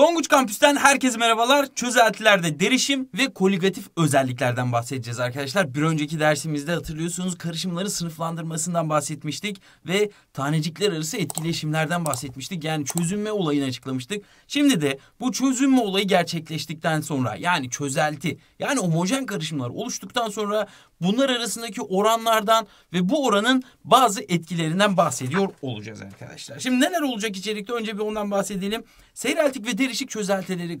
Tonguç Kampüs'ten herkese merhabalar. Çözeltilerde derişim ve koligatif özelliklerden bahsedeceğiz arkadaşlar. Bir önceki dersimizde hatırlıyorsunuz karışımları sınıflandırmasından bahsetmiştik ve tanecikler arası etkileşimlerden bahsetmiştik. Yani çözünme olayını açıklamıştık. Şimdi de bu çözünme olayı gerçekleştikten sonra yani çözelti yani homojen karışımlar oluştuktan sonra bunlar arasındaki oranlardan ve bu oranın bazı etkilerinden bahsediyor olacağız arkadaşlar. Şimdi neler olacak içerikte önce bir ondan bahsedelim. Seyreltik ve derişik çözeltileri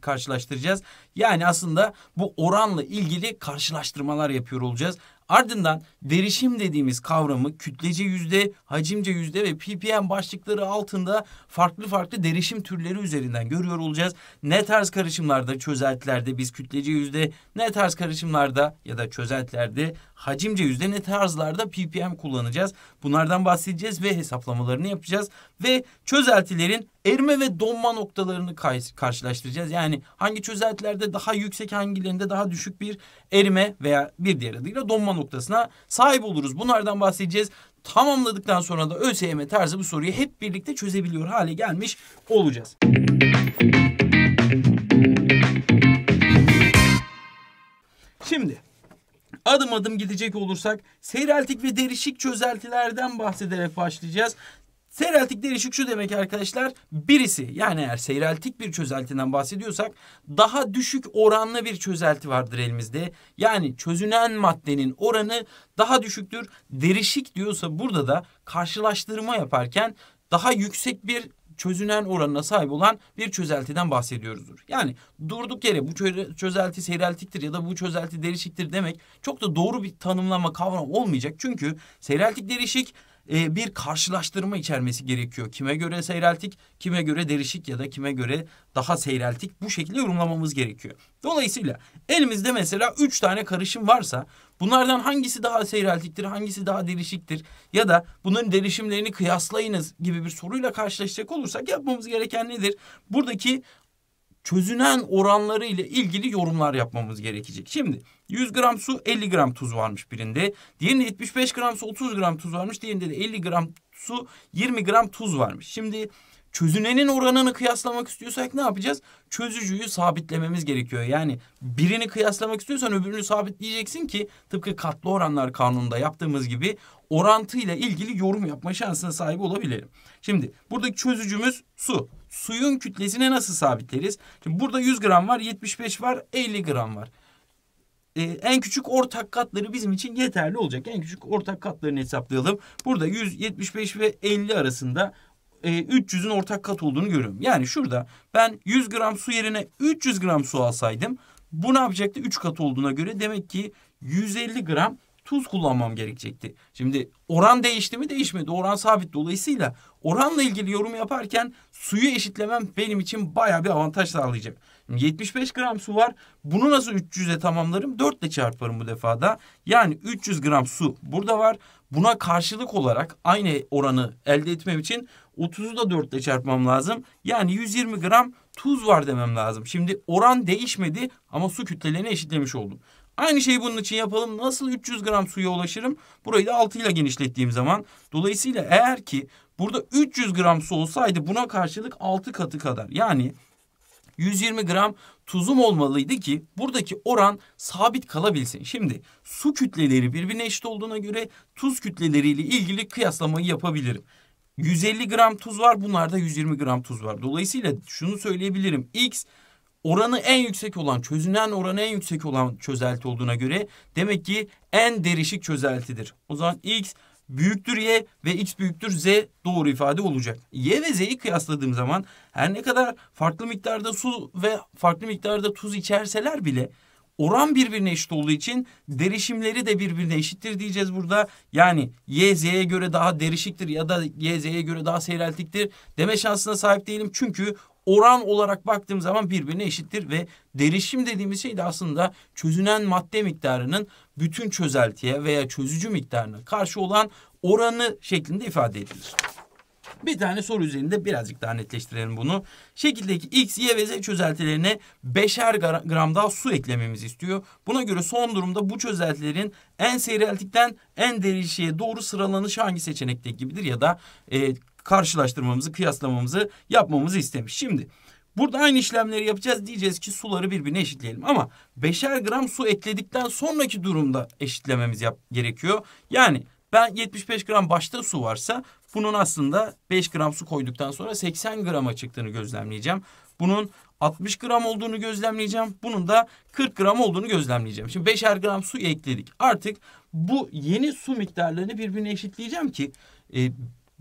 karşılaştıracağız. Yani aslında bu oranla ilgili karşılaştırmalar yapıyor olacağız. Ardından derişim dediğimiz kavramı kütlece yüzde, hacimce yüzde ve ppm başlıkları altında farklı farklı derişim türleri üzerinden görüyor olacağız. Ne tarz karışımlarda, çözeltilerde biz kütlece yüzde, ne tarz karışımlarda ya da çözeltilerde hacimce yüzde ne tarzlarda ppm kullanacağız. Bunlardan bahsedeceğiz ve hesaplamalarını yapacağız. Ve çözeltilerin erime ve donma noktalarını karşılaştıracağız. Yani hangi çözeltilerde daha yüksek hangilerinde daha düşük bir erime veya bir diğer adıyla donma noktasına sahip oluruz. Bunlardan bahsedeceğiz. Tamamladıktan sonra da ÖSYM tarzı bu soruyu hep birlikte çözebiliyor hale gelmiş olacağız. Şimdi adım adım gidecek olursak seyreltik ve derişik çözeltilerden bahsederek başlayacağız. Seyreltik derişik şu demek arkadaşlar. Birisi yani eğer seyreltik bir çözeltiden bahsediyorsak daha düşük oranlı bir çözelti vardır elimizde. Yani çözünen maddenin oranı daha düşüktür. Derişik diyorsa burada da karşılaştırma yaparken daha yüksek bir çözünen oranına sahip olan bir çözeltiden bahsediyoruzdur. Yani durduk yere bu çözelti seyreltiktir ya da bu çözelti derişiktir demek çok da doğru bir tanımlama kavram olmayacak. Çünkü seyreltik derişik e, bir karşılaştırma içermesi gerekiyor. Kime göre seyreltik, kime göre derişik ya da kime göre daha seyreltik bu şekilde yorumlamamız gerekiyor. Dolayısıyla elimizde mesela üç tane karışım varsa bunlardan hangisi daha seyreltiktir, hangisi daha derişiktir ya da bunların derişimlerini kıyaslayınız gibi bir soruyla karşılaşacak olursak yapmamız gereken nedir? Buradaki çözünen oranları ile ilgili yorumlar yapmamız gerekecek. Şimdi 100 gram su 50 gram tuz varmış birinde. Diğerinde 75 gram su 30 gram tuz varmış. Diğerinde de 50 gram su 20 gram tuz varmış. Şimdi çözünenin oranını kıyaslamak istiyorsak ne yapacağız? Çözücüyü sabitlememiz gerekiyor. Yani birini kıyaslamak istiyorsan öbürünü sabitleyeceksin ki tıpkı katlı oranlar kanununda yaptığımız gibi orantıyla ilgili yorum yapma şansına sahip olabilirim. Şimdi buradaki çözücümüz su suyun kütlesine nasıl sabitleriz? Şimdi burada 100 gram var, 75 var, 50 gram var. Ee, en küçük ortak katları bizim için yeterli olacak. En küçük ortak katlarını hesaplayalım. Burada 175 ve 50 arasında e, 300'ün ortak kat olduğunu görüyorum. Yani şurada ben 100 gram su yerine 300 gram su alsaydım bu ne yapacaktı? 3 kat olduğuna göre demek ki 150 gram tuz kullanmam gerekecekti. Şimdi oran değişti mi değişmedi. Oran sabit. Dolayısıyla oranla ilgili yorum yaparken suyu eşitlemem benim için baya bir avantaj sağlayacak. 75 gram su var. Bunu nasıl 300'e tamamlarım? 4 ile çarparım bu defada. Yani 300 gram su burada var. Buna karşılık olarak aynı oranı elde etmem için 30'u da 4 ile çarpmam lazım. Yani 120 gram tuz var demem lazım. Şimdi oran değişmedi ama su kütlelerini eşitlemiş oldum. Aynı şeyi bunun için yapalım. Nasıl 300 gram suya ulaşırım? Burayı da 6 ile genişlettiğim zaman. Dolayısıyla eğer ki burada 300 gram su olsaydı buna karşılık 6 katı kadar. Yani 120 gram tuzum olmalıydı ki buradaki oran sabit kalabilsin. Şimdi su kütleleri birbirine eşit olduğuna göre tuz kütleleriyle ilgili kıyaslamayı yapabilirim. 150 gram tuz var bunlarda 120 gram tuz var. Dolayısıyla şunu söyleyebilirim. X oranı en yüksek olan, çözünen oranı en yüksek olan çözelti olduğuna göre demek ki en derişik çözeltidir. O zaman x büyüktür y ve x büyüktür z doğru ifade olacak. Y ve z'yi kıyasladığım zaman her ne kadar farklı miktarda su ve farklı miktarda tuz içerseler bile oran birbirine eşit olduğu için derişimleri de birbirine eşittir diyeceğiz burada. Yani y z'ye göre daha derişiktir ya da y z'ye göre daha seyreltiktir deme şansına sahip değilim. Çünkü oran olarak baktığım zaman birbirine eşittir ve derişim dediğimiz şey de aslında çözünen madde miktarının bütün çözeltiye veya çözücü miktarına karşı olan oranı şeklinde ifade edilir. Bir tane soru üzerinde birazcık daha netleştirelim bunu. Şekildeki X, Y ve Z çözeltilerine beşer gram daha su eklememizi istiyor. Buna göre son durumda bu çözeltilerin en seyreltikten en derişiye doğru sıralanışı hangi seçenekte gibidir ya da e, karşılaştırmamızı, kıyaslamamızı yapmamızı istemiş. Şimdi burada aynı işlemleri yapacağız. Diyeceğiz ki suları birbirine eşitleyelim. Ama beşer gram su ekledikten sonraki durumda eşitlememiz yap gerekiyor. Yani ben 75 gram başta su varsa bunun aslında 5 gram su koyduktan sonra 80 grama çıktığını gözlemleyeceğim. Bunun 60 gram olduğunu gözlemleyeceğim. Bunun da 40 gram olduğunu gözlemleyeceğim. Şimdi 5'er gram su ekledik. Artık bu yeni su miktarlarını birbirine eşitleyeceğim ki e,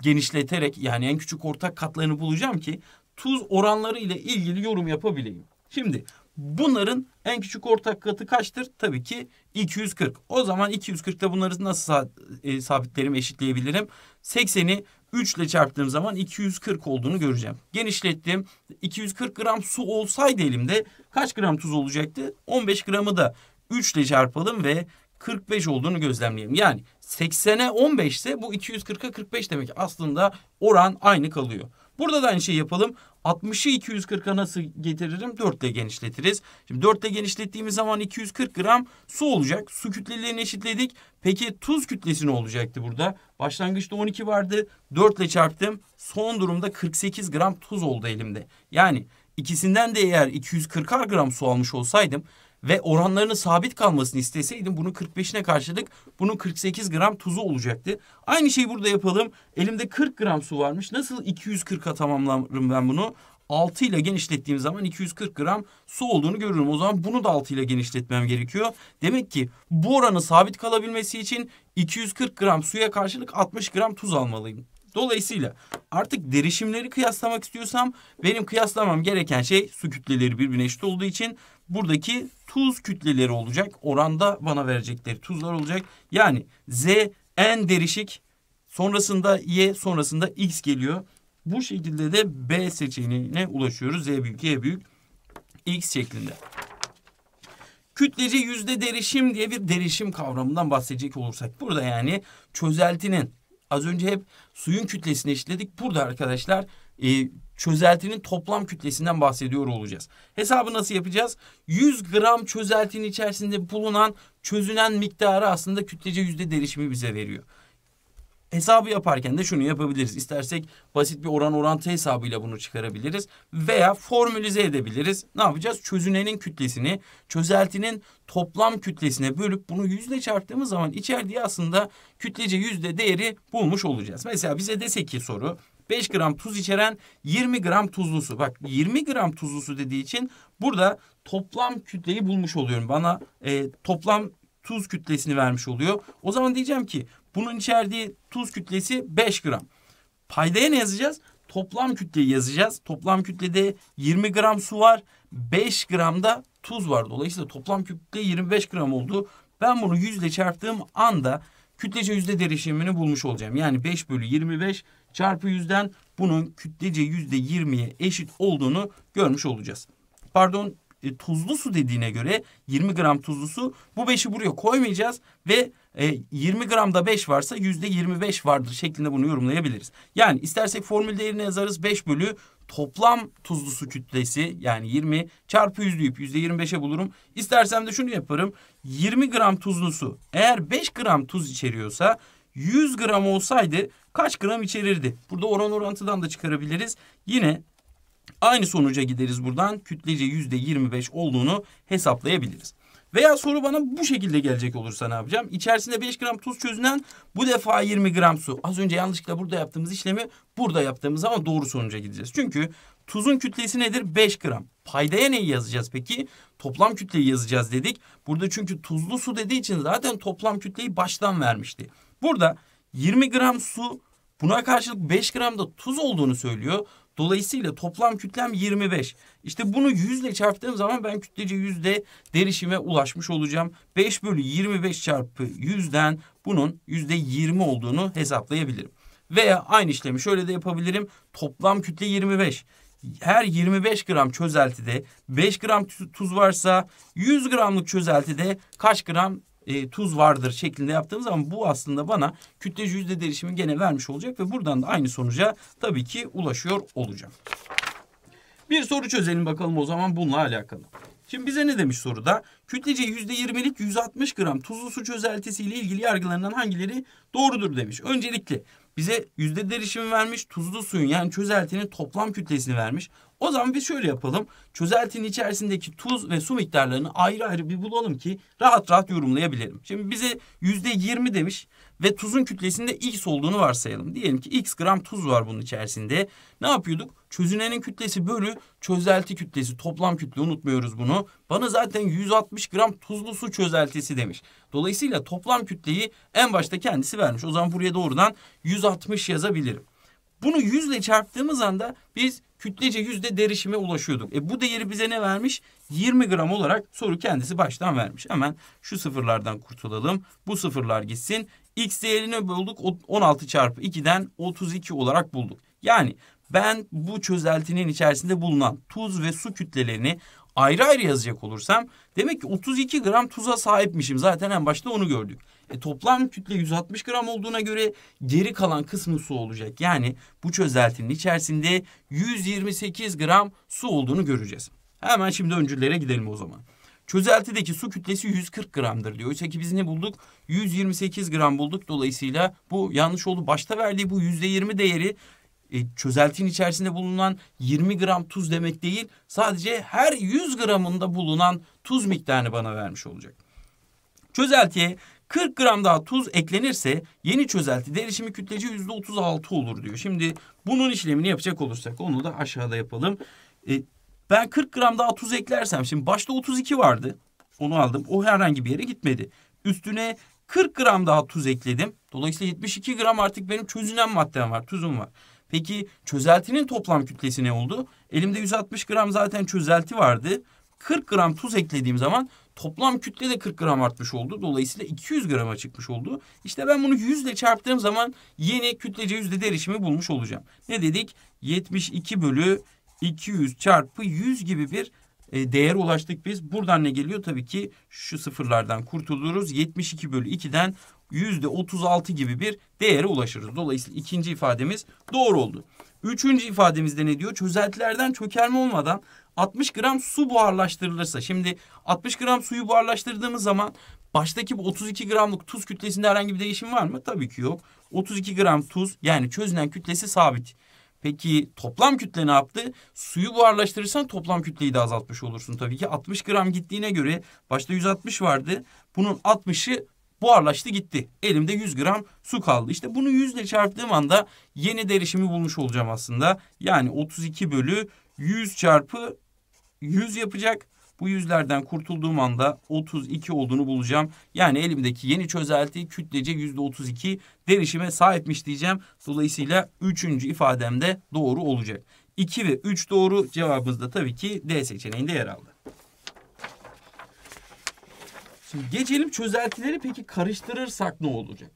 genişleterek yani en küçük ortak katlarını bulacağım ki tuz oranları ile ilgili yorum yapabileyim. Şimdi bunların en küçük ortak katı kaçtır? Tabii ki 240. O zaman 240'ta bunları nasıl e, sabitlerim, eşitleyebilirim? 80'i 3 ile çarptığım zaman 240 olduğunu göreceğim. Genişlettim. 240 gram su olsaydı elimde kaç gram tuz olacaktı? 15 gramı da 3 ile çarpalım ve 45 olduğunu gözlemleyelim. Yani 80'e 15 ise bu 240'a 45 demek. Aslında oran aynı kalıyor. Burada da aynı şey yapalım. 60'ı 240'a nasıl getiririm? 4 ile genişletiriz. Şimdi 4 ile genişlettiğimiz zaman 240 gram su olacak. Su kütlelerini eşitledik. Peki tuz kütlesi ne olacaktı burada? Başlangıçta 12 vardı. 4 ile çarptım. Son durumda 48 gram tuz oldu elimde. Yani ikisinden de eğer 240 gram su almış olsaydım ve oranlarının sabit kalmasını isteseydim bunu 45'ine karşılık bunun 48 gram tuzu olacaktı. Aynı şeyi burada yapalım. Elimde 40 gram su varmış. Nasıl 240'a tamamlarım ben bunu? 6 ile genişlettiğim zaman 240 gram su olduğunu görürüm. O zaman bunu da 6 ile genişletmem gerekiyor. Demek ki bu oranı sabit kalabilmesi için 240 gram suya karşılık 60 gram tuz almalıyım. Dolayısıyla artık derişimleri kıyaslamak istiyorsam benim kıyaslamam gereken şey su kütleleri birbirine eşit olduğu için buradaki tuz kütleleri olacak. Oranda bana verecekleri tuzlar olacak. Yani Z en derişik sonrasında Y sonrasında X geliyor. Bu şekilde de B seçeneğine ulaşıyoruz. Z büyük Y büyük X şeklinde. Kütlece yüzde derişim diye bir derişim kavramından bahsedecek olursak burada yani çözeltinin az önce hep suyun kütlesini işledik. Burada arkadaşlar e, çözeltinin toplam kütlesinden bahsediyor olacağız. Hesabı nasıl yapacağız? 100 gram çözeltinin içerisinde bulunan çözünen miktarı aslında kütlece yüzde derişimi bize veriyor. Hesabı yaparken de şunu yapabiliriz. İstersek basit bir oran orantı hesabıyla bunu çıkarabiliriz veya formülize edebiliriz. Ne yapacağız? Çözünenin kütlesini çözeltinin toplam kütlesine bölüp bunu yüzde çarptığımız zaman içerdiği aslında kütlece yüzde değeri bulmuş olacağız. Mesela bize dese ki soru 5 gram tuz içeren 20 gram tuzlu su. Bak 20 gram tuzlu su dediği için burada toplam kütleyi bulmuş oluyorum. Bana e, toplam tuz kütlesini vermiş oluyor. O zaman diyeceğim ki bunun içerdiği tuz kütlesi 5 gram. Paydaya ne yazacağız? Toplam kütleyi yazacağız. Toplam kütlede 20 gram su var. 5 gram da tuz var. Dolayısıyla toplam kütle 25 gram oldu. Ben bunu 100 ile çarptığım anda kütlece yüzde derişimini bulmuş olacağım. Yani 5 bölü 25 çarpı yüzden bunun kütlece yüzde 20'ye eşit olduğunu görmüş olacağız. Pardon e, tuzlu su dediğine göre 20 gram tuzlu su bu 5'i buraya koymayacağız ve e, 20 gramda 5 varsa yüzde %25 vardır şeklinde bunu yorumlayabiliriz. Yani istersek formül değerini yazarız 5 bölü toplam tuzlu su kütlesi yani 20 çarpı yüzleyip %25'e bulurum. İstersem de şunu yaparım. 20 gram tuzlu su eğer 5 gram tuz içeriyorsa 100 gram olsaydı kaç gram içerirdi? Burada oran orantıdan da çıkarabiliriz. Yine aynı sonuca gideriz buradan. Kütlece %25 olduğunu hesaplayabiliriz. Veya soru bana bu şekilde gelecek olursa ne yapacağım? İçerisinde 5 gram tuz çözünen bu defa 20 gram su. Az önce yanlışlıkla burada yaptığımız işlemi burada yaptığımız ama doğru sonuca gideceğiz. Çünkü tuzun kütlesi nedir? 5 gram. Paydaya neyi yazacağız peki? Toplam kütleyi yazacağız dedik. Burada çünkü tuzlu su dediği için zaten toplam kütleyi baştan vermişti. Burada 20 gram su Buna karşılık 5 gram da tuz olduğunu söylüyor. Dolayısıyla toplam kütlem 25. İşte bunu 100 ile çarptığım zaman ben kütlece yüzde derişime ulaşmış olacağım. 5 bölü 25 çarpı 100'den bunun yüzde 20 olduğunu hesaplayabilirim. Veya aynı işlemi şöyle de yapabilirim. Toplam kütle 25 her 25 gram çözeltide 5 gram tuz varsa 100 gramlık çözeltide kaç gram e, tuz vardır şeklinde yaptığımız zaman bu aslında bana kütle yüzde derişimi gene vermiş olacak ve buradan da aynı sonuca tabii ki ulaşıyor olacağım. Bir soru çözelim bakalım o zaman bununla alakalı. Şimdi bize ne demiş soruda? Kütlece %20'lik 160 gram tuzlu su ile ilgili yargılarından hangileri doğrudur demiş. Öncelikle bize yüzde derişimi vermiş, tuzlu suyun yani çözeltinin toplam kütlesini vermiş. O zaman biz şöyle yapalım. Çözeltinin içerisindeki tuz ve su miktarlarını ayrı ayrı bir bulalım ki rahat rahat yorumlayabilirim. Şimdi bize yüzde yirmi demiş ve tuzun kütlesinde x olduğunu varsayalım. Diyelim ki x gram tuz var bunun içerisinde. Ne yapıyorduk? Çözünenin kütlesi bölü çözelti kütlesi. Toplam kütle unutmuyoruz bunu. Bana zaten 160 gram tuzlu su çözeltisi demiş. Dolayısıyla toplam kütleyi en başta kendisi vermiş. O zaman buraya doğrudan 160 yazabilirim. Bunu 100 ile çarptığımız anda biz kütlece yüzde derişime ulaşıyordum. E bu değeri bize ne vermiş? 20 gram olarak soru kendisi baştan vermiş. Hemen şu sıfırlardan kurtulalım. Bu sıfırlar gitsin. X değerini bulduk 16 çarpı 2'den 32 olarak bulduk. Yani ben bu çözeltinin içerisinde bulunan tuz ve su kütlelerini ayrı ayrı yazacak olursam demek ki 32 gram tuza sahipmişim. Zaten en başta onu gördük. E, toplam kütle 160 gram olduğuna göre geri kalan kısmı su olacak. Yani bu çözeltinin içerisinde 128 gram su olduğunu göreceğiz. Hemen şimdi öncüllere gidelim o zaman. Çözeltideki su kütlesi 140 gramdır diyor. Oysa ki biz ne bulduk? 128 gram bulduk. Dolayısıyla bu yanlış oldu. Başta verdiği bu %20 değeri e, çözeltinin içerisinde bulunan 20 gram tuz demek değil sadece her 100 gramında bulunan tuz miktarını bana vermiş olacak. Çözeltiye 40 gram daha tuz eklenirse yeni çözelti derişimi kütleci %36 olur diyor. Şimdi bunun işlemini yapacak olursak onu da aşağıda yapalım. E, ben 40 gram daha tuz eklersem şimdi başta 32 vardı onu aldım o herhangi bir yere gitmedi. Üstüne 40 gram daha tuz ekledim. Dolayısıyla 72 gram artık benim çözünen maddem var, tuzum var. Peki çözeltinin toplam kütlesi ne oldu? Elimde 160 gram zaten çözelti vardı. 40 gram tuz eklediğim zaman toplam kütle de 40 gram artmış oldu. Dolayısıyla 200 grama çıkmış oldu. İşte ben bunu 100 ile çarptığım zaman yeni kütlece yüzde derişimi bulmuş olacağım. Ne dedik? 72 bölü 200 çarpı 100 gibi bir e, değer ulaştık biz. Buradan ne geliyor? Tabii ki şu sıfırlardan kurtuluruz. 72 bölü 2'den yüzde %36 gibi bir değere ulaşırız. Dolayısıyla ikinci ifademiz doğru oldu. Üçüncü ifademizde ne diyor? Çözeltilerden çökelme olmadan 60 gram su buharlaştırılırsa. Şimdi 60 gram suyu buharlaştırdığımız zaman baştaki bu 32 gramlık tuz kütlesinde herhangi bir değişim var mı? Tabii ki yok. 32 gram tuz yani çözünen kütlesi sabit. Peki toplam kütle ne yaptı? Suyu buharlaştırırsan toplam kütleyi de azaltmış olursun tabii ki. 60 gram gittiğine göre başta 160 vardı. Bunun 60'ı buharlaştı gitti. Elimde 100 gram su kaldı. İşte bunu 100 ile çarptığım anda yeni derişimi bulmuş olacağım aslında. Yani 32 bölü 100 çarpı 100 yapacak. Bu yüzlerden kurtulduğum anda 32 olduğunu bulacağım. Yani elimdeki yeni çözelti kütlece %32 derişime sahipmiş diyeceğim. Dolayısıyla 3. ifadem de doğru olacak. 2 ve 3 doğru cevabımız da tabii ki D seçeneğinde yer aldı. Şimdi geçelim çözeltileri peki karıştırırsak ne olacak?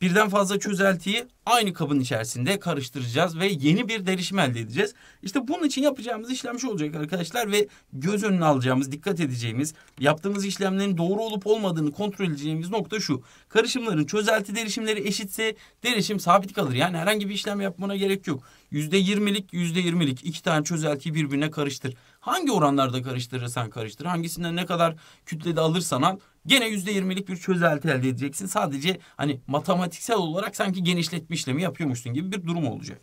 Birden fazla çözeltiyi aynı kabın içerisinde karıştıracağız ve yeni bir derişim elde edeceğiz. İşte bunun için yapacağımız işlem şu olacak arkadaşlar ve göz önüne alacağımız, dikkat edeceğimiz, yaptığımız işlemlerin doğru olup olmadığını kontrol edeceğimiz nokta şu. Karışımların çözelti derişimleri eşitse derişim sabit kalır. Yani herhangi bir işlem yapmana gerek yok. %20'lik %20'lik iki tane çözeltiyi birbirine karıştır. Hangi oranlarda karıştırırsan karıştır. Hangisinden ne kadar kütlede alırsan al. Gene yüzde yirmilik bir çözelti elde edeceksin. Sadece hani matematiksel olarak sanki genişletme işlemi yapıyormuşsun gibi bir durum olacak.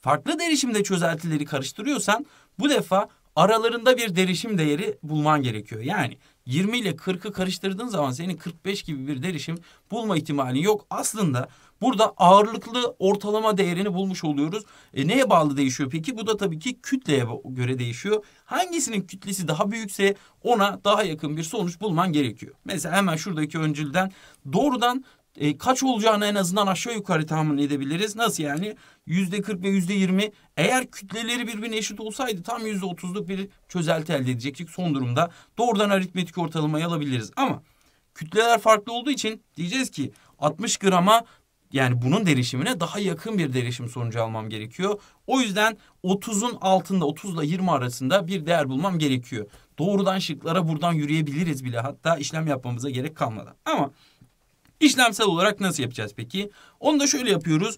Farklı derişimde çözeltileri karıştırıyorsan bu defa aralarında bir derişim değeri bulman gerekiyor. Yani 20 ile 40'ı karıştırdığın zaman senin 45 gibi bir derişim bulma ihtimali yok. Aslında Burada ağırlıklı ortalama değerini bulmuş oluyoruz. E, neye bağlı değişiyor peki? Bu da tabii ki kütleye göre değişiyor. Hangisinin kütlesi daha büyükse ona daha yakın bir sonuç bulman gerekiyor. Mesela hemen şuradaki öncülden doğrudan e, kaç olacağını en azından aşağı yukarı tahmin edebiliriz. Nasıl yani? Yüzde 40 ve yüzde 20 eğer kütleleri birbirine eşit olsaydı tam yüzde 30'luk bir çözelti elde edecektik son durumda. Doğrudan aritmetik ortalamayı alabiliriz ama kütleler farklı olduğu için diyeceğiz ki 60 grama yani bunun derişimine daha yakın bir derişim sonucu almam gerekiyor. O yüzden 30'un altında 30 ile 20 arasında bir değer bulmam gerekiyor. Doğrudan şıklara buradan yürüyebiliriz bile hatta işlem yapmamıza gerek kalmadan. Ama işlemsel olarak nasıl yapacağız peki? Onu da şöyle yapıyoruz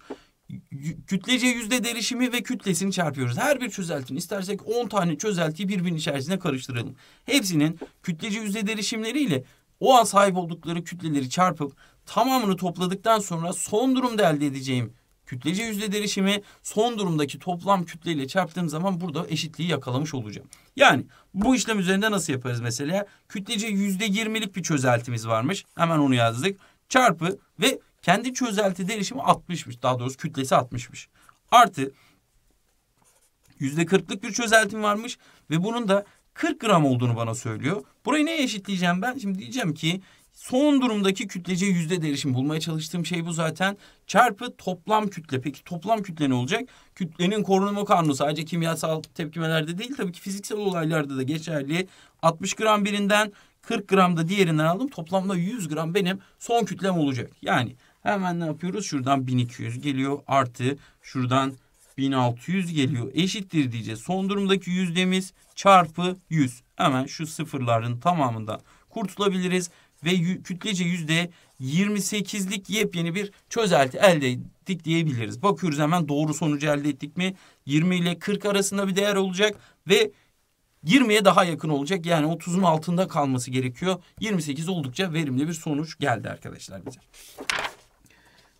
kütlece yüzde derişimi ve kütlesini çarpıyoruz. Her bir çözeltinin istersek 10 tane çözeltiyi birbirinin içerisine karıştıralım. Hepsinin kütlece yüzde derişimleriyle o an sahip oldukları kütleleri çarpıp tamamını topladıktan sonra son durumda elde edeceğim kütlece yüzde derişimi son durumdaki toplam kütleyle çarptığım zaman burada eşitliği yakalamış olacağım. Yani bu işlem üzerinde nasıl yaparız mesela? Kütlece yüzde yirmilik bir çözeltimiz varmış. Hemen onu yazdık. Çarpı ve kendi çözelti derişimi 60'mış. Daha doğrusu kütlesi 60'mış. Artı yüzde kırklık bir çözeltim varmış ve bunun da 40 gram olduğunu bana söylüyor. Burayı neye eşitleyeceğim ben? Şimdi diyeceğim ki Son durumdaki kütlece yüzde değişim bulmaya çalıştığım şey bu zaten. Çarpı toplam kütle. Peki toplam kütle ne olacak? Kütlenin korunma kanunu sadece kimyasal tepkimelerde değil tabii ki fiziksel olaylarda da geçerli. 60 gram birinden 40 gram da diğerinden aldım. Toplamda 100 gram benim son kütlem olacak. Yani hemen ne yapıyoruz? Şuradan 1200 geliyor artı şuradan 1600 geliyor. Eşittir diyeceğiz. Son durumdaki yüzdemiz çarpı 100. Hemen şu sıfırların tamamından kurtulabiliriz ve kütlece yüzde 28'lik yepyeni bir çözelti elde ettik diyebiliriz. Bakıyoruz hemen doğru sonucu elde ettik mi? 20 ile 40 arasında bir değer olacak ve 20'ye daha yakın olacak. Yani 30'un altında kalması gerekiyor. 28 oldukça verimli bir sonuç geldi arkadaşlar bize.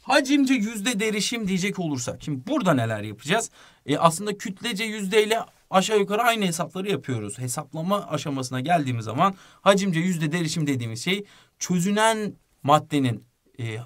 Hacimce yüzde derişim diyecek olursak. Şimdi burada neler yapacağız? E aslında kütlece yüzdeyle aşağı yukarı aynı hesapları yapıyoruz. Hesaplama aşamasına geldiğimiz zaman hacimce yüzde derişim dediğimiz şey çözünen maddenin e,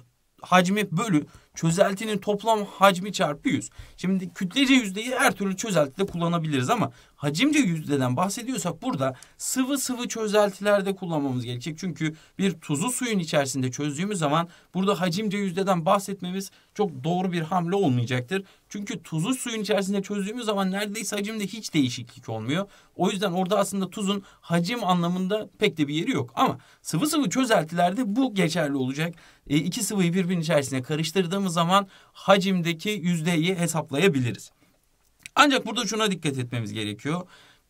hacmi bölü çözeltinin toplam hacmi çarpı 100. Şimdi kütlece yüzdeyi her türlü çözeltide kullanabiliriz ama hacimce yüzdeden bahsediyorsak burada sıvı sıvı çözeltilerde kullanmamız gerekecek. Çünkü bir tuzu suyun içerisinde çözdüğümüz zaman burada hacimce yüzdeden bahsetmemiz çok doğru bir hamle olmayacaktır. Çünkü tuzu suyun içerisinde çözdüğümüz zaman neredeyse hacimde hiç değişiklik olmuyor. O yüzden orada aslında tuzun hacim anlamında pek de bir yeri yok. Ama sıvı sıvı çözeltilerde bu geçerli olacak. E, iki sıvıyı birbirinin içerisine karıştırdım baktığımız zaman hacimdeki yüzdeyi hesaplayabiliriz. Ancak burada şuna dikkat etmemiz gerekiyor.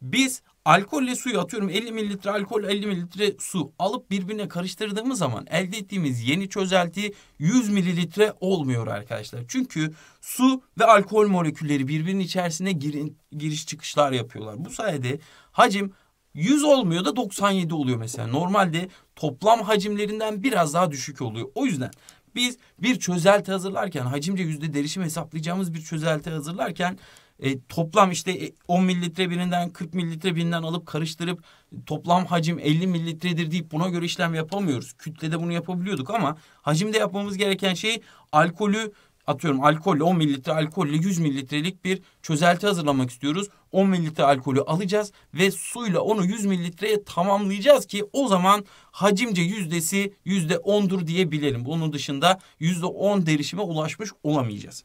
Biz alkolle suyu atıyorum 50 mililitre alkol 50 mililitre su alıp birbirine karıştırdığımız zaman elde ettiğimiz yeni çözelti 100 mililitre olmuyor arkadaşlar. Çünkü su ve alkol molekülleri birbirinin içerisine girin, giriş çıkışlar yapıyorlar. Bu sayede hacim 100 olmuyor da 97 oluyor mesela. Normalde toplam hacimlerinden biraz daha düşük oluyor. O yüzden biz bir çözelti hazırlarken hacimce yüzde derişim hesaplayacağımız bir çözelti hazırlarken e, toplam işte 10 e, mililitre birinden 40 mililitre birinden alıp karıştırıp toplam hacim 50 mililitredir deyip buna göre işlem yapamıyoruz. Kütlede bunu yapabiliyorduk ama hacimde yapmamız gereken şey alkolü atıyorum alkolle 10 mililitre alkolle 100 mililitrelik bir çözelti hazırlamak istiyoruz. 10 mililitre alkolü alacağız ve suyla onu 100 mililitreye tamamlayacağız ki o zaman hacimce yüzdesi yüzde %10'dur diyebilelim. Bunun dışında yüzde %10 derişime ulaşmış olamayacağız.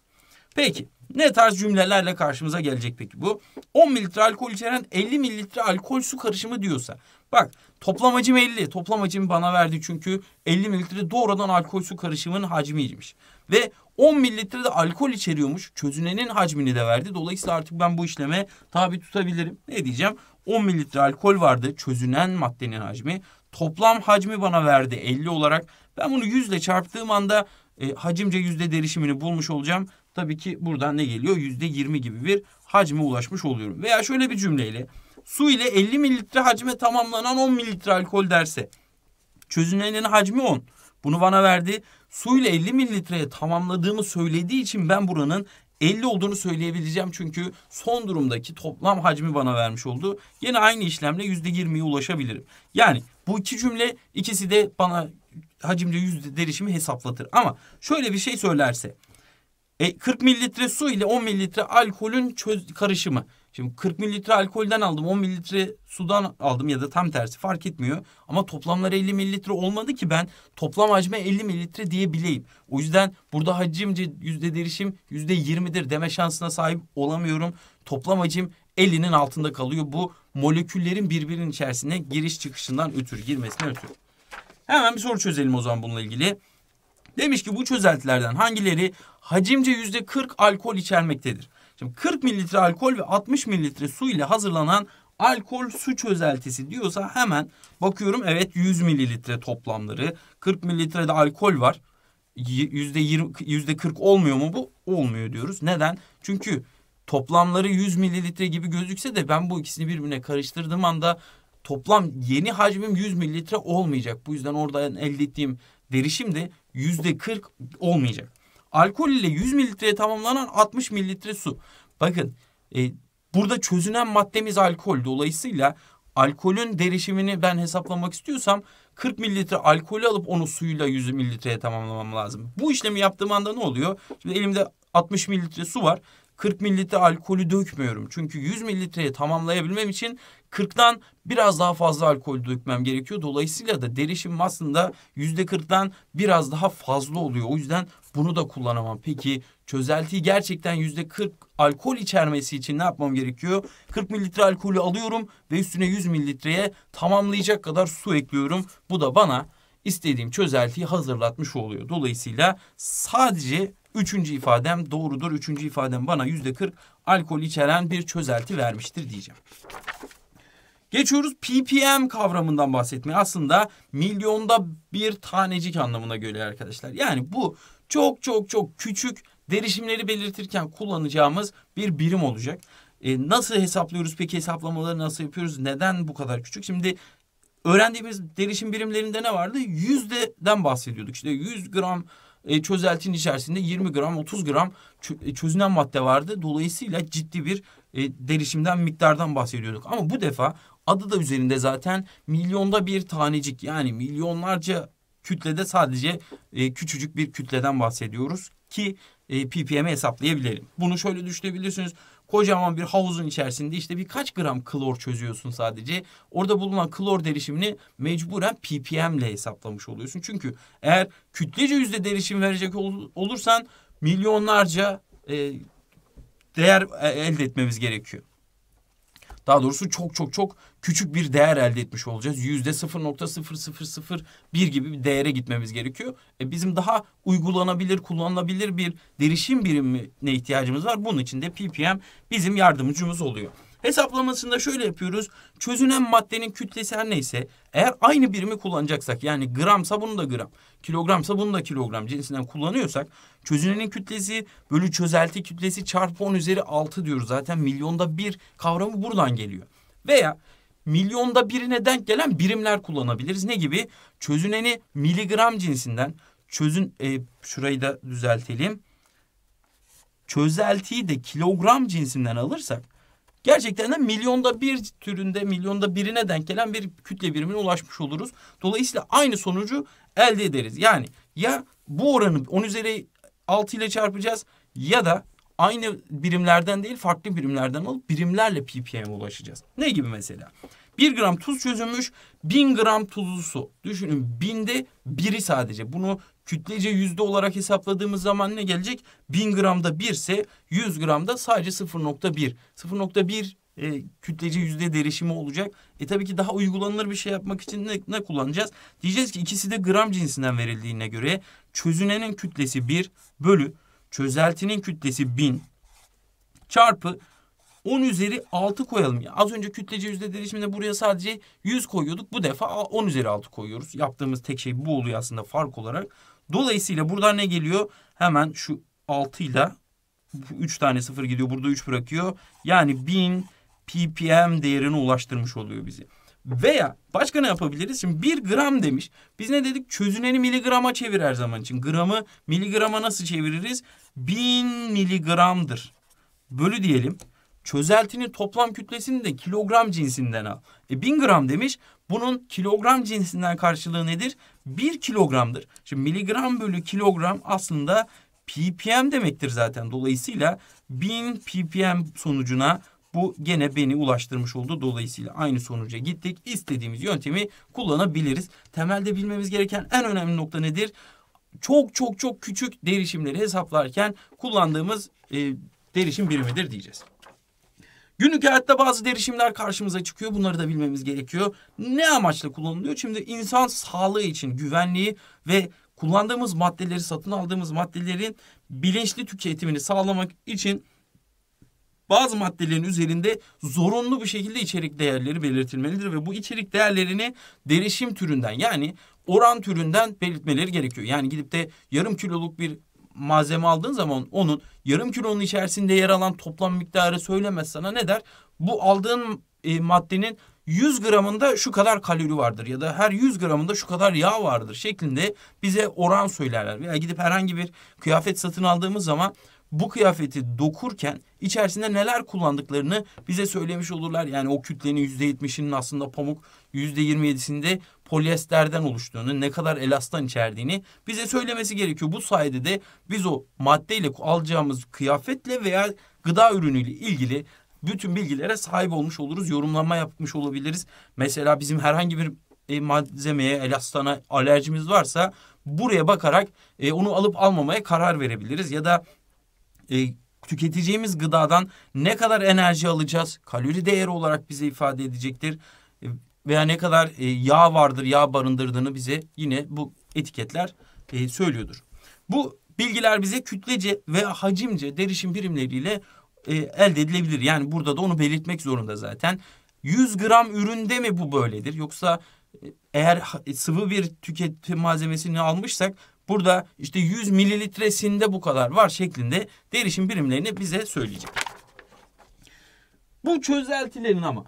Peki ne tarz cümlelerle karşımıza gelecek peki bu? 10 mililitre alkol içeren 50 mililitre alkol su karışımı diyorsa. Bak toplam hacim 50. Toplam hacim bana verdi çünkü 50 mililitre doğrudan alkol su karışımının hacmiymiş. Ve 10 mililitre de alkol içeriyormuş. Çözünenin hacmini de verdi. Dolayısıyla artık ben bu işleme tabi tutabilirim. Ne diyeceğim? 10 mililitre alkol vardı. Çözünen maddenin hacmi. Toplam hacmi bana verdi 50 olarak. Ben bunu 100 ile çarptığım anda e, hacimce yüzde derişimini bulmuş olacağım. Tabii ki buradan ne geliyor? Yüzde 20 gibi bir hacme ulaşmış oluyorum. Veya şöyle bir cümleyle. Su ile 50 mililitre hacme tamamlanan 10 mililitre alkol derse çözünenin hacmi 10. Bunu bana verdi. Suyla 50 mililitreye tamamladığımı söylediği için ben buranın 50 olduğunu söyleyebileceğim çünkü son durumdaki toplam hacmi bana vermiş oldu. Yine aynı işlemle %20'ye ulaşabilirim. Yani bu iki cümle ikisi de bana hacimce yüzde derişimi hesaplatır. Ama şöyle bir şey söylerse 40 e, mililitre su ile 10 mililitre alkolün çöz, karışımı Şimdi 40 mililitre alkolden aldım 10 mililitre sudan aldım ya da tam tersi fark etmiyor. Ama toplamları 50 mililitre olmadı ki ben toplam hacme 50 mililitre diyebileyim. O yüzden burada hacimce yüzde derişim yüzde 20'dir deme şansına sahip olamıyorum. Toplam hacim 50'nin altında kalıyor. Bu moleküllerin birbirinin içerisine giriş çıkışından ötürü girmesine ötürü. Hemen bir soru çözelim o zaman bununla ilgili. Demiş ki bu çözeltilerden hangileri hacimce yüzde 40 alkol içermektedir? Şimdi 40 mililitre alkol ve 60 mililitre su ile hazırlanan alkol su çözeltisi diyorsa hemen bakıyorum evet 100 mililitre toplamları 40 mililitrede alkol var. Yüzde, %20, yüzde %40 olmuyor mu bu? Olmuyor diyoruz. Neden? Çünkü toplamları 100 mililitre gibi gözükse de ben bu ikisini birbirine karıştırdığım anda toplam yeni hacmim 100 mililitre olmayacak. Bu yüzden oradan elde ettiğim derişim de yüzde %40 olmayacak. Alkol ile 100 mililitreye tamamlanan 60 mililitre su. Bakın e, burada çözünen maddemiz alkol. Dolayısıyla alkolün derişimini ben hesaplamak istiyorsam 40 mililitre alkolü alıp onu suyla 100 mililitreye tamamlamam lazım. Bu işlemi yaptığım anda ne oluyor? Şimdi elimde 60 mililitre su var. 40 mililitre alkolü dökmüyorum. Çünkü 100 mililitreye tamamlayabilmem için 40'tan biraz daha fazla alkol dökmem gerekiyor. Dolayısıyla da derişim aslında %40'dan biraz daha fazla oluyor. O yüzden bunu da kullanamam. Peki çözeltiyi gerçekten yüzde 40 alkol içermesi için ne yapmam gerekiyor? 40 mililitre alkolü alıyorum ve üstüne 100 mililitreye tamamlayacak kadar su ekliyorum. Bu da bana istediğim çözeltiyi hazırlatmış oluyor. Dolayısıyla sadece üçüncü ifadem doğrudur. Üçüncü ifadem bana yüzde 40 alkol içeren bir çözelti vermiştir diyeceğim. Geçiyoruz ppm kavramından bahsetmeye. Aslında milyonda bir tanecik anlamına göre arkadaşlar. Yani bu çok çok çok küçük derişimleri belirtirken kullanacağımız bir birim olacak. E, nasıl hesaplıyoruz peki hesaplamaları nasıl yapıyoruz? Neden bu kadar küçük? Şimdi öğrendiğimiz derişim birimlerinde ne vardı? Yüzdeden bahsediyorduk. İşte 100 gram e, çözeltinin içerisinde 20 gram 30 gram e, çözünen madde vardı. Dolayısıyla ciddi bir e, derişimden miktardan bahsediyorduk. Ama bu defa adı da üzerinde zaten milyonda bir tanecik yani milyonlarca Kütlede sadece e, küçücük bir kütleden bahsediyoruz ki e, ppm'i hesaplayabilelim. Bunu şöyle düşünebilirsiniz. Kocaman bir havuzun içerisinde işte birkaç gram klor çözüyorsun sadece. Orada bulunan klor derişimini mecburen ppm ile hesaplamış oluyorsun. Çünkü eğer kütlece yüzde derişim verecek ol, olursan milyonlarca e, değer e, elde etmemiz gerekiyor. Daha doğrusu çok çok çok küçük bir değer elde etmiş olacağız. Yüzde 0.0001 gibi bir değere gitmemiz gerekiyor. E bizim daha uygulanabilir, kullanılabilir bir derişim birimine ihtiyacımız var. Bunun için de PPM bizim yardımcımız oluyor. Hesaplamasında şöyle yapıyoruz. Çözünen maddenin kütlesi her neyse eğer aynı birimi kullanacaksak yani gramsa bunu da gram, kilogramsa bunu da kilogram cinsinden kullanıyorsak çözünenin kütlesi bölü çözelti kütlesi çarpı 10 üzeri 6 diyoruz. Zaten milyonda bir kavramı buradan geliyor. Veya milyonda birine denk gelen birimler kullanabiliriz. Ne gibi? Çözüneni miligram cinsinden çözün e, şurayı da düzeltelim. Çözeltiyi de kilogram cinsinden alırsak gerçekten de milyonda bir türünde milyonda birine denk gelen bir kütle birimine ulaşmış oluruz. Dolayısıyla aynı sonucu elde ederiz. Yani ya bu oranı 10 üzeri 6 ile çarpacağız ya da aynı birimlerden değil farklı birimlerden alıp birimlerle ppm'e ulaşacağız. Ne gibi mesela? 1 gram tuz çözülmüş 1000 gram tuzlu su. Düşünün binde biri sadece. Bunu Kütlece yüzde olarak hesapladığımız zaman ne gelecek? 1000 gramda 1 ise 100 gramda sadece 0.1. 0.1 e, kütlece yüzde derişimi olacak. E tabii ki daha uygulanılır bir şey yapmak için ne, ne kullanacağız? Diyeceğiz ki ikisi de gram cinsinden verildiğine göre çözünenin kütlesi 1 bölü çözeltinin kütlesi 1000 çarpı 10 üzeri 6 koyalım. Yani az önce kütlece yüzde derişiminde buraya sadece 100 koyuyorduk. Bu defa 10 üzeri 6 koyuyoruz. Yaptığımız tek şey bu oluyor aslında fark olarak. Dolayısıyla buradan ne geliyor? Hemen şu 6 ile 3 tane sıfır gidiyor. Burada 3 bırakıyor. Yani 1000 ppm değerine ulaştırmış oluyor bizi. Veya başka ne yapabiliriz? Şimdi 1 gram demiş. Biz ne dedik? Çözüneni miligrama çevir her zaman için. Gramı miligrama nasıl çeviririz? 1000 miligramdır. Bölü diyelim. Çözeltinin toplam kütlesini de kilogram cinsinden al. E 1000 gram demiş. Bunun kilogram cinsinden karşılığı nedir? 1 kilogramdır. Şimdi miligram bölü kilogram aslında ppm demektir zaten. Dolayısıyla 1000 ppm sonucuna bu gene beni ulaştırmış oldu. Dolayısıyla aynı sonuca gittik. İstediğimiz yöntemi kullanabiliriz. Temelde bilmemiz gereken en önemli nokta nedir? Çok çok çok küçük derişimleri hesaplarken kullandığımız e, derişim birimidir diyeceğiz. Günlük hayatta bazı derişimler karşımıza çıkıyor. Bunları da bilmemiz gerekiyor. Ne amaçla kullanılıyor? Şimdi insan sağlığı için güvenliği ve kullandığımız maddeleri satın aldığımız maddelerin bilinçli tüketimini sağlamak için bazı maddelerin üzerinde zorunlu bir şekilde içerik değerleri belirtilmelidir ve bu içerik değerlerini derişim türünden yani oran türünden belirtmeleri gerekiyor. Yani gidip de yarım kiloluk bir malzeme aldığın zaman onun yarım kilonun içerisinde yer alan toplam miktarı söylemez sana ne der? Bu aldığın e, maddenin 100 gramında şu kadar kalori vardır ya da her 100 gramında şu kadar yağ vardır şeklinde bize oran söylerler. Veya gidip herhangi bir kıyafet satın aldığımız zaman bu kıyafeti dokurken içerisinde neler kullandıklarını bize söylemiş olurlar. Yani o kütlenin yüzde yetmişinin aslında pamuk yüzde yirmi yedisinde polyesterden oluştuğunu, ne kadar elastan içerdiğini bize söylemesi gerekiyor. Bu sayede de biz o maddeyle alacağımız kıyafetle veya gıda ürünüyle ilgili bütün bilgilere sahip olmuş oluruz. Yorumlama yapmış olabiliriz. Mesela bizim herhangi bir e, malzemeye, elastana alerjimiz varsa buraya bakarak e, onu alıp almamaya karar verebiliriz. Ya da e, tüketeceğimiz gıdadan ne kadar enerji alacağız? Kalori değeri olarak bize ifade edecektir. E, veya ne kadar e, yağ vardır, yağ barındırdığını bize yine bu etiketler e, söylüyordur. Bu bilgiler bize kütlece ve hacimce derişim birimleriyle e, elde edilebilir. Yani burada da onu belirtmek zorunda zaten. 100 gram üründe mi bu böyledir? Yoksa e, eğer e, sıvı bir tüketim malzemesini almışsak Burada işte 100 mililitresinde bu kadar var şeklinde derişim birimlerini bize söyleyecek. Bu çözeltilerin ama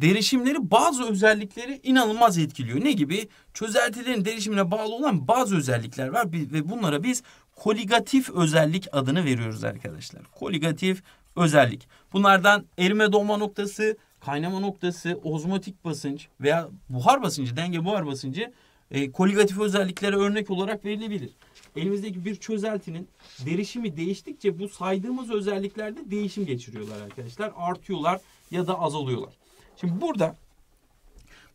derişimleri bazı özellikleri inanılmaz etkiliyor. Ne gibi? Çözeltilerin derişimine bağlı olan bazı özellikler var ve bunlara biz koligatif özellik adını veriyoruz arkadaşlar. Koligatif özellik. Bunlardan erime donma noktası, kaynama noktası, ozmotik basınç veya buhar basıncı, denge buhar basıncı e, koligatif özelliklere örnek olarak verilebilir. Elimizdeki bir çözeltinin derişimi değiştikçe bu saydığımız özelliklerde değişim geçiriyorlar arkadaşlar. Artıyorlar ya da azalıyorlar. Şimdi burada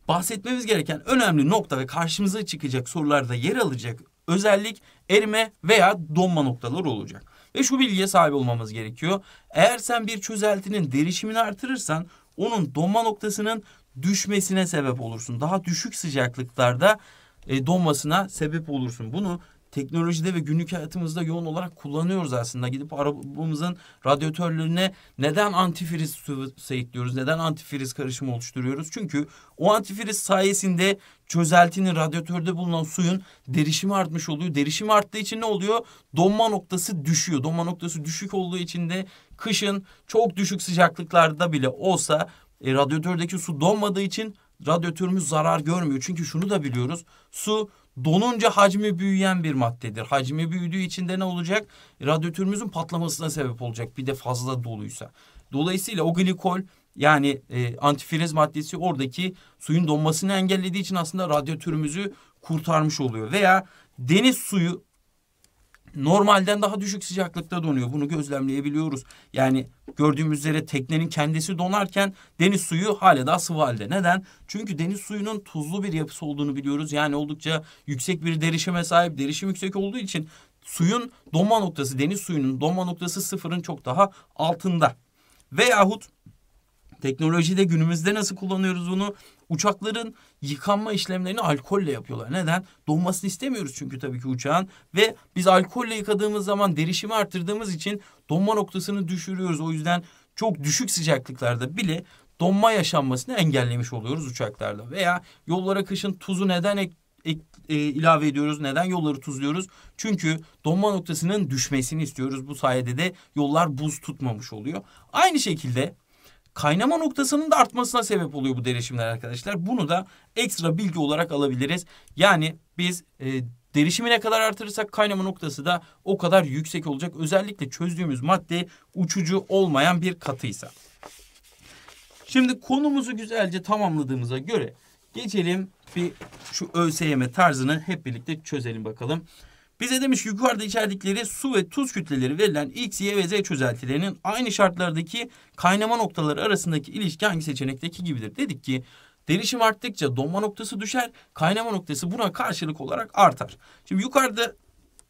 bahsetmemiz gereken önemli nokta ve karşımıza çıkacak sorularda yer alacak özellik erime veya donma noktaları olacak. Ve şu bilgiye sahip olmamız gerekiyor. Eğer sen bir çözeltinin derişimini artırırsan onun donma noktasının düşmesine sebep olursun. Daha düşük sıcaklıklarda e, donmasına sebep olursun. Bunu teknolojide ve günlük hayatımızda yoğun olarak kullanıyoruz aslında. Gidip arabamızın radyatörlerine neden antifriz sıvısı Neden antifriz karışımı oluşturuyoruz? Çünkü o antifriz sayesinde çözeltinin radyatörde bulunan suyun derişimi artmış oluyor. Derişim arttığı için ne oluyor? Donma noktası düşüyor. Donma noktası düşük olduğu için de kışın çok düşük sıcaklıklarda bile olsa e, radyatördeki su donmadığı için radyatörümüz zarar görmüyor. Çünkü şunu da biliyoruz. Su donunca hacmi büyüyen bir maddedir. Hacmi büyüdüğü için de ne olacak? Radyatörümüzün patlamasına sebep olacak. Bir de fazla doluysa. Dolayısıyla o glikol yani e, antifriz maddesi oradaki suyun donmasını engellediği için aslında radyatörümüzü kurtarmış oluyor. Veya deniz suyu normalden daha düşük sıcaklıkta donuyor. Bunu gözlemleyebiliyoruz. Yani gördüğümüz üzere teknenin kendisi donarken deniz suyu hala daha sıvı halde. Neden? Çünkü deniz suyunun tuzlu bir yapısı olduğunu biliyoruz. Yani oldukça yüksek bir derişime sahip. Derişim yüksek olduğu için suyun donma noktası, deniz suyunun donma noktası sıfırın çok daha altında. Veyahut teknolojide günümüzde nasıl kullanıyoruz bunu? Uçakların yıkanma işlemlerini alkolle yapıyorlar. Neden? Donmasını istemiyoruz çünkü tabii ki uçağın. Ve biz alkolle yıkadığımız zaman derişimi arttırdığımız için donma noktasını düşürüyoruz. O yüzden çok düşük sıcaklıklarda bile donma yaşanmasını engellemiş oluyoruz uçaklarda. Veya yollara kışın tuzu neden ek, ek, e, ilave ediyoruz? Neden yolları tuzluyoruz? Çünkü donma noktasının düşmesini istiyoruz. Bu sayede de yollar buz tutmamış oluyor. Aynı şekilde kaynama noktasının da artmasına sebep oluyor bu derişimler arkadaşlar. Bunu da ekstra bilgi olarak alabiliriz. Yani biz e, derişimi ne kadar artırırsak kaynama noktası da o kadar yüksek olacak. Özellikle çözdüğümüz madde uçucu olmayan bir katıysa. Şimdi konumuzu güzelce tamamladığımıza göre geçelim bir şu ÖSYM tarzını hep birlikte çözelim bakalım. Bize demiş yukarıda içerdikleri su ve tuz kütleleri verilen X, Y ve Z çözeltilerinin aynı şartlardaki kaynama noktaları arasındaki ilişki hangi seçenekteki gibidir? Dedik ki derişim arttıkça donma noktası düşer, kaynama noktası buna karşılık olarak artar. Şimdi yukarıda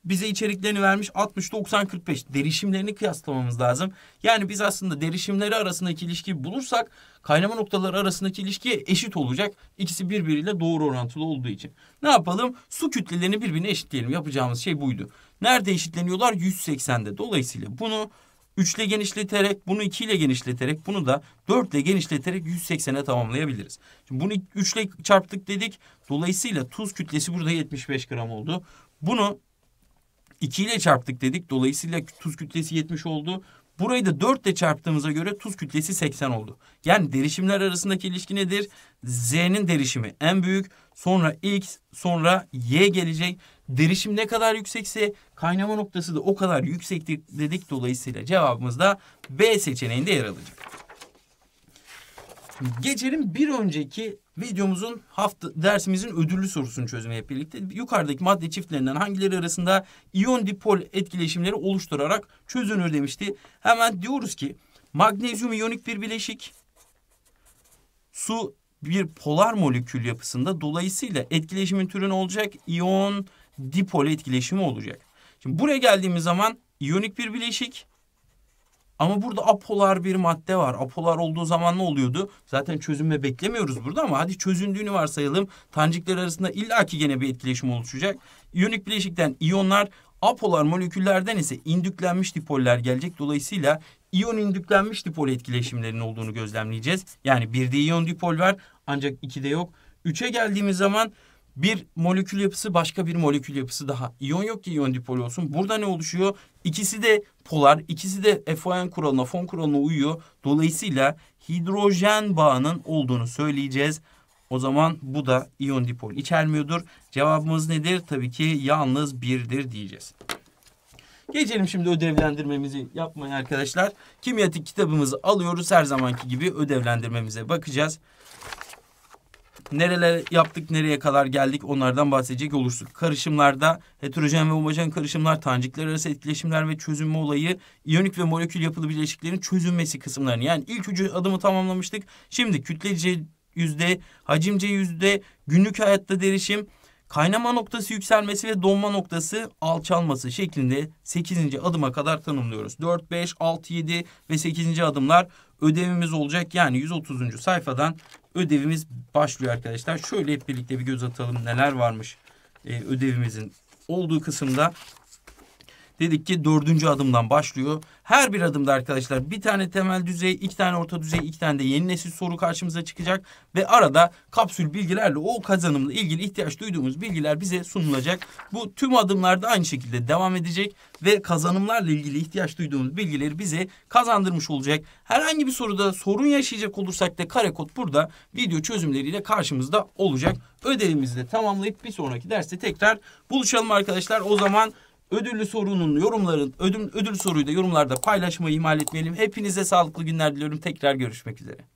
bize içeriklerini vermiş 60-90-45 derişimlerini kıyaslamamız lazım. Yani biz aslında derişimleri arasındaki ilişkiyi bulursak kaynama noktaları arasındaki ilişki eşit olacak. İkisi birbiriyle doğru orantılı olduğu için. Ne yapalım? Su kütlelerini birbirine eşitleyelim. Yapacağımız şey buydu. Nerede eşitleniyorlar? 180'de. Dolayısıyla bunu 3 ile genişleterek, bunu 2 ile genişleterek, bunu da 4 ile genişleterek 180'e tamamlayabiliriz. Şimdi bunu 3 ile çarptık dedik. Dolayısıyla tuz kütlesi burada 75 gram oldu. Bunu 2 ile çarptık dedik. Dolayısıyla tuz kütlesi 70 oldu. Burayı da 4 ile çarptığımıza göre tuz kütlesi 80 oldu. Yani derişimler arasındaki ilişki nedir? Z'nin derişimi en büyük, sonra X, sonra Y gelecek. Derişim ne kadar yüksekse kaynama noktası da o kadar yüksektir dedik. Dolayısıyla cevabımız da B seçeneğinde yer alacak. Geçelim bir önceki videomuzun hafta dersimizin ödüllü sorusunu çözmeye birlikte yukarıdaki madde çiftlerinden hangileri arasında iyon dipol etkileşimleri oluşturarak çözünür demişti. Hemen diyoruz ki magnezyum iyonik bir bileşik su bir polar molekül yapısında dolayısıyla etkileşimin türü ne olacak? İyon dipol etkileşimi olacak. Şimdi buraya geldiğimiz zaman iyonik bir bileşik ama burada apolar bir madde var. Apolar olduğu zaman ne oluyordu? Zaten çözünme beklemiyoruz burada ama hadi çözündüğünü varsayalım. Tancikler arasında illaki gene bir etkileşim oluşacak. İyonik bileşikten iyonlar apolar moleküllerden ise indüklenmiş dipoller gelecek. Dolayısıyla iyon indüklenmiş dipol etkileşimlerinin olduğunu gözlemleyeceğiz. Yani bir de iyon dipol var ancak iki de yok. Üçe geldiğimiz zaman bir molekül yapısı başka bir molekül yapısı daha. İyon yok ki iyon dipol olsun. Burada ne oluşuyor? İkisi de polar, ikisi de FON kuralına, fon kuralına uyuyor. Dolayısıyla hidrojen bağının olduğunu söyleyeceğiz. O zaman bu da iyon dipol içermiyordur. Cevabımız nedir? Tabii ki yalnız birdir diyeceğiz. Geçelim şimdi ödevlendirmemizi yapmaya arkadaşlar. Kimyatik kitabımızı alıyoruz her zamanki gibi ödevlendirmemize bakacağız nereler yaptık, nereye kadar geldik onlardan bahsedecek olursak. Karışımlarda heterojen ve homojen karışımlar, tancıklar arası etkileşimler ve çözünme olayı, iyonik ve molekül yapılı bileşiklerin çözünmesi kısımlarını. Yani ilk üç adımı tamamlamıştık. Şimdi kütlece yüzde, hacimce yüzde, günlük hayatta derişim, kaynama noktası yükselmesi ve donma noktası alçalması şeklinde 8. adıma kadar tanımlıyoruz. 4, 5, 6, 7 ve 8. adımlar ödevimiz olacak. Yani 130. sayfadan ödevimiz başlıyor arkadaşlar. Şöyle hep birlikte bir göz atalım neler varmış e, ödevimizin olduğu kısımda Dedik ki dördüncü adımdan başlıyor. Her bir adımda arkadaşlar bir tane temel düzey, iki tane orta düzey, iki tane de yeni nesil soru karşımıza çıkacak. Ve arada kapsül bilgilerle o kazanımla ilgili ihtiyaç duyduğumuz bilgiler bize sunulacak. Bu tüm adımlarda aynı şekilde devam edecek ve kazanımlarla ilgili ihtiyaç duyduğumuz bilgileri bize kazandırmış olacak. Herhangi bir soruda sorun yaşayacak olursak da kare kod burada video çözümleriyle karşımızda olacak. Ödevimizi de tamamlayıp bir sonraki derste tekrar buluşalım arkadaşlar. O zaman Ödüllü sorunun yorumların, ödül, ödül soruyu da yorumlarda paylaşmayı ihmal etmeyelim. Hepinize sağlıklı günler diliyorum. Tekrar görüşmek üzere.